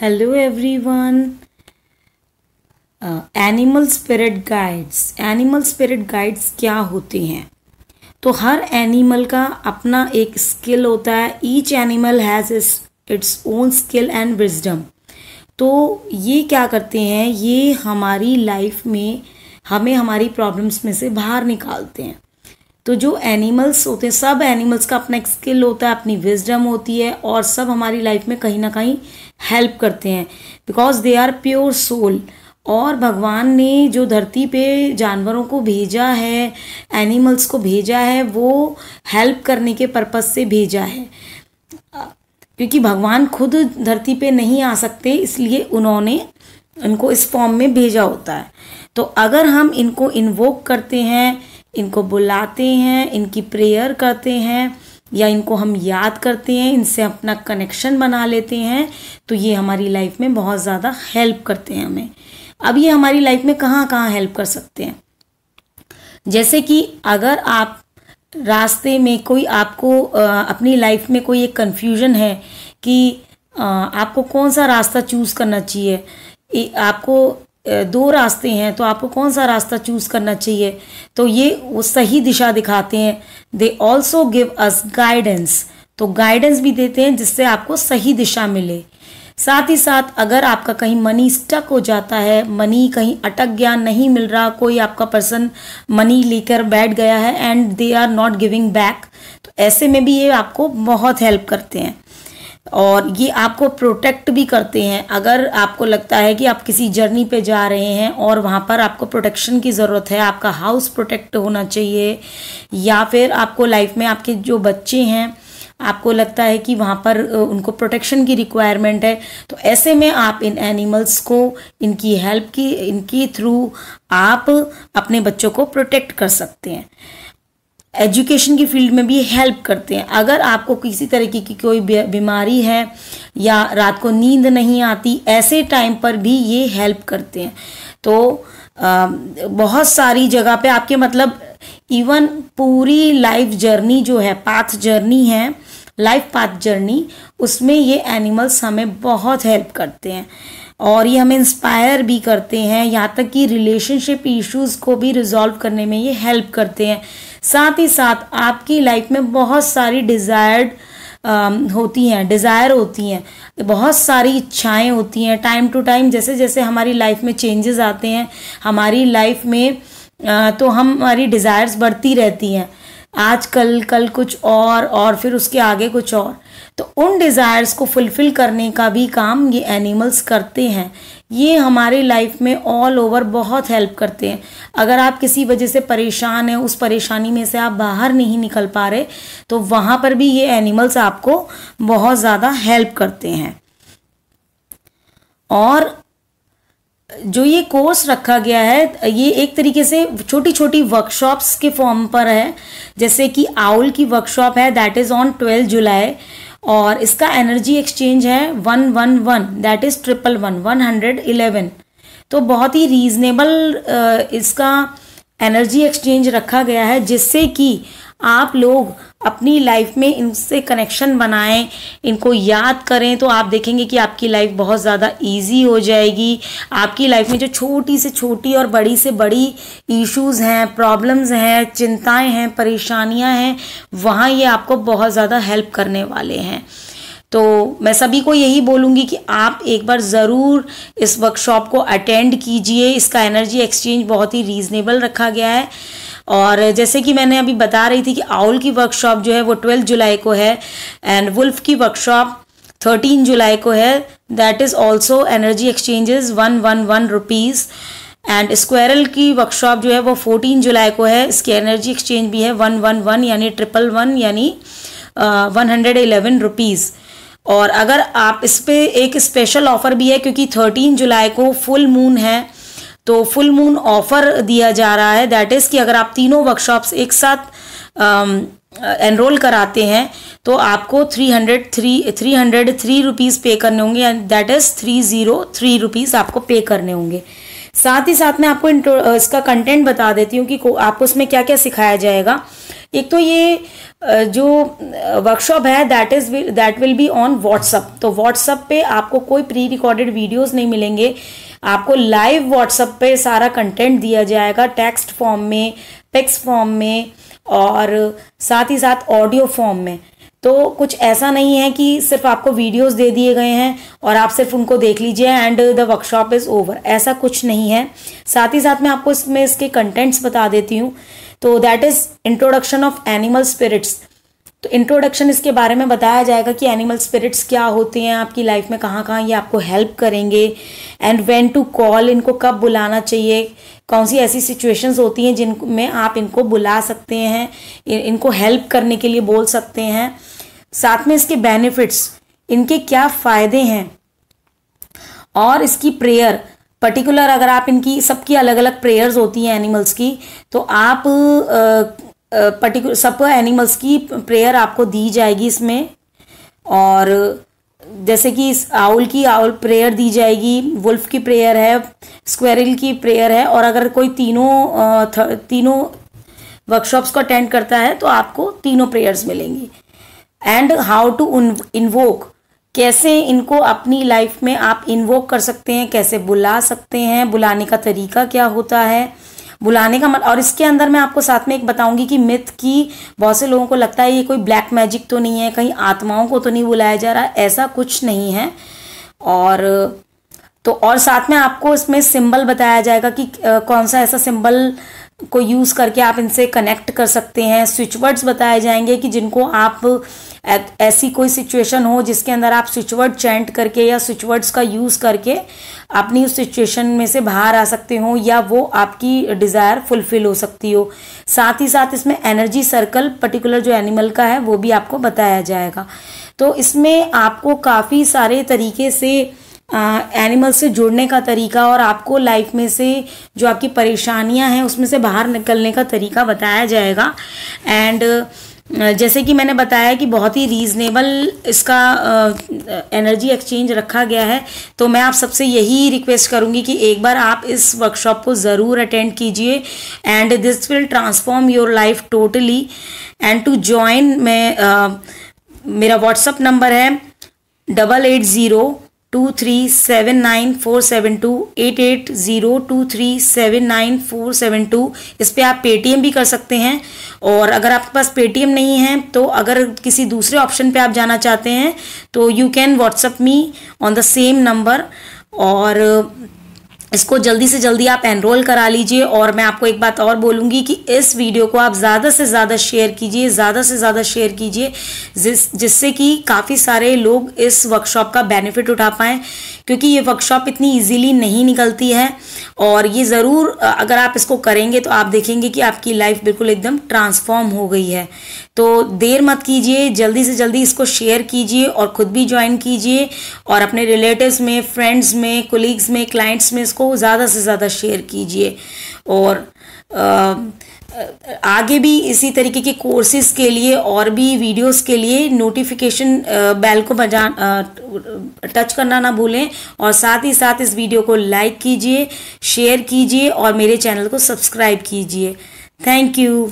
hello everyone animal spirit guides animal spirit guides क्या होते हैं तो हर एनिमल का अपना एक स्किल होता है each animal has its own skill and wisdom तो ये क्या करते हैं ये हमारी लाइफ में हमें हमारी प्रॉब्लम्स में से बाहर निकालते हैं तो जो एनिमल्स होते हैं सब एनिमल्स का अपना एक स्किल होता है अपनी विजडम होती है और सब हमारी लाइफ में कहीं ना कहीं हेल्प करते हैं because they are pure soul और भगवान ने जो धरती पे जानवरों को भेजा है एनिमल्स को भेजा है वो हेल्प करने के पर्पस से भेजा है क्योंकि भगवान खुद धरती पे नहीं आ सकते इसलिए उन्होंने उनको इस फॉर्म में भेजा होता है तो अगर हम इनको इन्वोक करते हैं इनको बुलाते हैं इनकी प्रेयर करते हैं या इनको हम याद करते हैं इनसे अपना कनेक्शन बना लेते हैं तो ये हमारी लाइफ में बहुत ज़्यादा हेल्प करते हैं हमें अब ये हमारी लाइफ में कहाँ कहाँ हेल्प कर सकते हैं जैसे कि अगर आप रास्ते में कोई आपको अपनी लाइफ में कोई एक कन्फ्यूजन है कि आपको कौन सा रास्ता चूज़ करना चाहिए आपको दो रास्ते हैं तो आपको कौन सा रास्ता चूज़ करना चाहिए तो ये वो सही दिशा दिखाते हैं they also give us guidance तो गाइडेंस भी देते हैं जिससे आपको सही दिशा मिले साथ ही साथ अगर आपका कहीं मनी स्टक हो जाता है मनी कहीं अटक गया नहीं मिल रहा कोई आपका पर्सन मनी लेकर बैठ गया है and they are not giving back तो ऐसे में भी ये आपको बहुत हेल्प करते हैं और ये आपको प्रोटेक्ट भी करते हैं अगर आपको लगता है कि आप किसी जर्नी पे जा रहे हैं और वहाँ पर आपको प्रोटेक्शन की ज़रूरत है आपका हाउस प्रोटेक्ट होना चाहिए या फिर आपको लाइफ में आपके जो बच्चे हैं आपको लगता है कि वहाँ पर उनको प्रोटेक्शन की रिक्वायरमेंट है तो ऐसे में आप इन एनिमल्स को इनकी हेल्प की इनकी थ्रू आप अपने बच्चों को प्रोटेक्ट कर सकते हैं एजुकेशन की फील्ड में भी हेल्प करते हैं अगर आपको किसी तरीके की कोई बीमारी है या रात को नींद नहीं आती ऐसे टाइम पर भी ये हेल्प करते हैं तो आ, बहुत सारी जगह पे आपके मतलब इवन पूरी लाइफ जर्नी जो है पाथ जर्नी है लाइफ पाथ जर्नी उसमें ये एनिमल्स हमें बहुत हेल्प करते हैं और ये हमें इंस्पायर भी करते हैं यहाँ तक कि रिलेशनशिप इश्यूज़ को भी रिजॉल्व करने में ये हेल्प करते हैं साथ ही साथ आपकी लाइफ में बहुत सारी डिज़ायर्ड um, होती हैं डिज़ायर होती हैं बहुत सारी इच्छाएं होती हैं टाइम टू टाइम जैसे जैसे हमारी लाइफ में चेंजेस आते हैं हमारी लाइफ में uh, तो हम हमारी डिज़ायर्स बढ़ती रहती हैं आज कल कल कुछ और और फिर उसके आगे कुछ और तो उन डिज़ायर्स को फुलफ़िल करने का भी काम ये एनिमल्स करते हैं ये हमारे लाइफ में ऑल ओवर बहुत हेल्प करते हैं अगर आप किसी वजह से परेशान हैं उस परेशानी में से आप बाहर नहीं निकल पा रहे तो वहाँ पर भी ये एनिमल्स आपको बहुत ज़्यादा हेल्प करते हैं और जो ये कोर्स रखा गया है ये एक तरीके से छोटी छोटी वर्कशॉप्स के फॉर्म पर है जैसे कि आउल की वर्कशॉप है that is on twelfth July और इसका एनर्जी एक्सचेंज है one one one that is triple one one hundred eleven तो बहुत ही रीजनेबल uh, इसका एनर्जी एक्सचेंज रखा गया है जिससे कि आप लोग अपनी लाइफ में इनसे कनेक्शन बनाएं इनको याद करें तो आप देखेंगे कि आपकी लाइफ बहुत ज़्यादा इजी हो जाएगी आपकी लाइफ में जो छोटी से छोटी और बड़ी से बड़ी इश्यूज हैं प्रॉब्लम्स हैं चिंताएं हैं परेशानियां हैं वहाँ ये आपको बहुत ज़्यादा हेल्प करने वाले हैं तो मैं सभी को यही बोलूँगी कि आप एक बार ज़रूर इस वर्कशॉप को अटेंड कीजिए इसका एनर्जी एक्सचेंज बहुत ही रीज़नेबल रखा गया है और जैसे कि मैंने अभी बता रही थी कि आउल की वर्कशॉप जो है वो ट्वेल्थ जुलाई को है एंड वुल्फ की वर्कशॉप थर्टीन जुलाई को है that is also energy exchanges one one one rupees and squirrel की वर्कशॉप जो है वो फोर्टीन जुलाई को है इसकी एनर्जी एक्सचेंज भी है वन वन वन यानी ट्रिपल वन यानी वन हंड्रेड एलेवन रुपीज़ और अगर आप इस पर एक स्पेशल ऑफ़र भी है क्योंकि थर्टीन जुलाई को फुल मून है तो फुल मून ऑफर दिया जा रहा है दैट इज़ कि अगर आप तीनों वर्कशॉप्स एक साथ एनरोल um, कराते हैं तो आपको three hundred three three hundred three rupees pay करने होंगे and that is three zero three rupees आपको पे करने होंगे साथ ही साथ मैं आपको uh, इसका कंटेंट बता देती हूँ कि आपको उसमें क्या क्या सिखाया जाएगा एक तो ये uh, जो वर्कशॉप uh, है that is that will be on WhatsApp तो व्हाट्सअप पे आपको कोई प्री रिकॉर्डेड वीडियोस नहीं मिलेंगे आपको लाइव व्हाट्सअप पे सारा कंटेंट दिया जाएगा टेक्स्ट फॉर्म में पिक्स फॉर्म में और साथ ही साथ ऑडियो फॉर्म में तो कुछ ऐसा नहीं है कि सिर्फ आपको वीडियोस दे दिए गए हैं और आप सिर्फ उनको देख लीजिए and the workshop is over ऐसा कुछ नहीं है साथ ही साथ मैं आपको इसमें इसके कंटेंट्स बता देती हूँ तो that is introduction of animal spirits तो इंट्रोडक्शन इसके बारे में बताया जाएगा कि एनिमल स्पिरिट्स क्या होते हैं आपकी लाइफ में कहाँ कहाँ ये आपको हेल्प करेंगे एंड व्हेन टू कॉल इनको कब बुलाना चाहिए कौन सी ऐसी सिचुएशंस होती हैं जिनमें आप इनको बुला सकते हैं इनको हेल्प करने के लिए बोल सकते हैं साथ में इसके बेनिफिट्स इनके क्या फ़ायदे हैं और इसकी प्रेयर पर्टिकुलर अगर आप इनकी सबकी अलग अलग प्रेयर्स होती हैं एनिमल्स की तो आप पर्टिकुलर सब एनिमल्स की प्रेयर आपको दी जाएगी इसमें और जैसे कि इस आउल की आउल प्रेयर दी जाएगी वुल्फ की प्रेयर है स्क्वेरिल की प्रेयर है और अगर कोई तीनों तीनों वर्कशॉप्स को अटेंड करता है तो आपको तीनों प्रेयर्स मिलेंगी एंड हाउ टू इन्वोक कैसे इनको अपनी लाइफ में आप इन्वोक कर सकते हैं कैसे बुला सकते हैं बुलाने का तरीका क्या होता है बुलाने का मत और इसके अंदर मैं आपको साथ में एक बताऊंगी कि मिथ की बहुत से लोगों को लगता है ये कोई ब्लैक मैजिक तो नहीं है कहीं आत्माओं को तो नहीं बुलाया जा रहा है ऐसा कुछ नहीं है और तो और साथ में आपको इसमें सिंबल बताया जाएगा कि कौन सा ऐसा सिंबल को यूज़ करके आप इनसे कनेक्ट कर सकते हैं स्विच वर्ड्स बताए जाएंगे कि जिनको आप ऐसी कोई सिचुएशन हो जिसके अंदर आप स्विचवर्ड चैंट करके या स्विचवर्ड्स का यूज़ करके अपनी उस सिचुएशन में से बाहर आ सकते हो या वो आपकी डिज़ायर फुलफिल हो सकती हो साथ ही साथ इसमें एनर्जी सर्कल पर्टिकुलर जो एनिमल का है वो भी आपको बताया जाएगा तो इसमें आपको काफ़ी सारे तरीके से एनिमल से जुड़ने का तरीका और आपको लाइफ में से जो आपकी परेशानियां हैं उसमें से बाहर निकलने का तरीका बताया जाएगा एंड uh, जैसे कि मैंने बताया कि बहुत ही रीज़नेबल इसका एनर्जी एक्सचेंज रखा गया है तो मैं आप सबसे यही रिक्वेस्ट करूंगी कि एक बार आप इस वर्कशॉप को ज़रूर अटेंड कीजिए and this will transform your life totally and to join मैं आ, मेरा व्हाट्सअप नंबर है double eight zero two three seven nine four seven two eight eight zero two three seven nine four seven two इस पर आप Paytm भी कर सकते हैं और अगर आपके पास पेटीएम नहीं है तो अगर किसी दूसरे ऑप्शन पे आप जाना चाहते हैं तो you can WhatsApp me on the same number और इसको जल्दी से जल्दी आप एनरोल करा लीजिए और मैं आपको एक बात और बोलूँगी कि इस वीडियो को आप ज़्यादा से ज़्यादा शेयर कीजिए ज़्यादा से ज़्यादा शेयर कीजिए जिस जिससे कि काफ़ी सारे लोग इस वर्कशॉप का बेनिफिट उठा पाएँ क्योंकि ये वर्कशॉप इतनी इजीली नहीं निकलती है और ये ज़रूर अगर आप इसको करेंगे तो आप देखेंगे कि आपकी लाइफ बिल्कुल एकदम ट्रांसफॉर्म हो गई है तो देर मत कीजिए जल्दी से जल्दी इसको शेयर कीजिए और ख़ुद भी ज्वाइन कीजिए और अपने रिलेटिव्स में फ्रेंड्स में कोलीग्स में क्लाइंट्स में इसको ज़्यादा से ज़्यादा शेयर कीजिए और आ, आगे भी इसी तरीके के कोर्सेज के लिए और भी वीडियोस के लिए नोटिफिकेशन बेल को बजा टच करना ना भूलें और साथ ही साथ इस वीडियो को लाइक कीजिए शेयर कीजिए और मेरे चैनल को सब्सक्राइब कीजिए थैंक यू